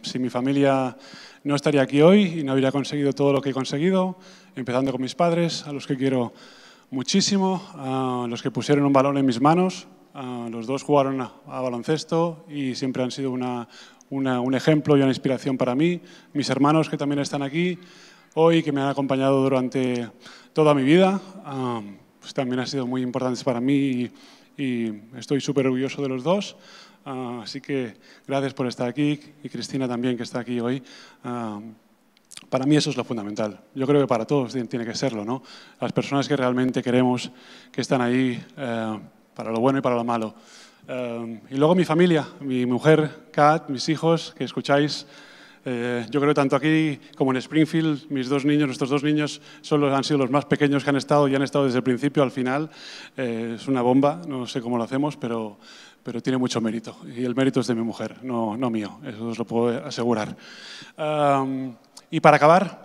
Si mi familia no estaría aquí hoy y no hubiera conseguido todo lo que he conseguido, empezando con mis padres, a los que quiero muchísimo, a los que pusieron un balón en mis manos. los dos jugaron a, baloncesto y siempre han sido un ejemplo y una inspiración para mí. Mis hermanos que también están aquí hoy, que me han acompañado durante toda mi vida, ah, pues también han sido muy importantes para mí y estoy súper orgulloso de los dos. Ah, así que gracias por estar aquí y Cristina también que está aquí hoy. Ah, para mí eso es lo fundamental. Yo creo que para todos tiene que serlo, ¿no? Las personas que realmente queremos, que están ahí eh, para lo bueno y para lo malo. Eh, y luego mi familia, mi mujer, Kat, mis hijos, que escucháis eh, yo creo que tanto aquí como en Springfield, mis dos niños, nuestros dos niños, son los, han sido los más pequeños que han estado y han estado desde el principio al final. Eh, es una bomba, no sé cómo lo hacemos, pero, pero tiene mucho mérito. Y el mérito es de mi mujer, no, no mío, eso os lo puedo asegurar. y para acabar,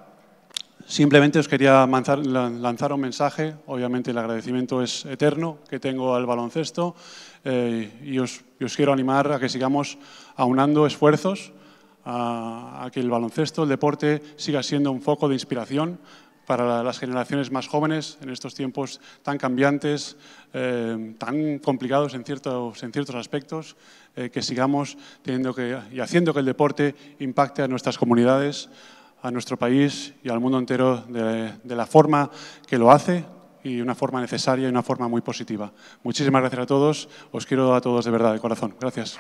Simplemente os quería lanzar, un mensaje, obviamente el agradecimiento es eterno que tengo al baloncesto eh, y os, y os quiero animar a que sigamos aunando esfuerzos a, que el baloncesto, el deporte, siga siendo un foco de inspiración para las generaciones más jóvenes en estos tiempos tan cambiantes, eh, tan complicados en ciertos, en ciertos aspectos, eh, que sigamos teniendo que, y haciendo que el deporte impacte a nuestras comunidades, a nuestro país y al mundo entero de, de la forma que lo hace y una forma necesaria y una forma muy positiva. Muchísimas gracias a todos. Os quiero a todos de verdad, de corazón. Gracias.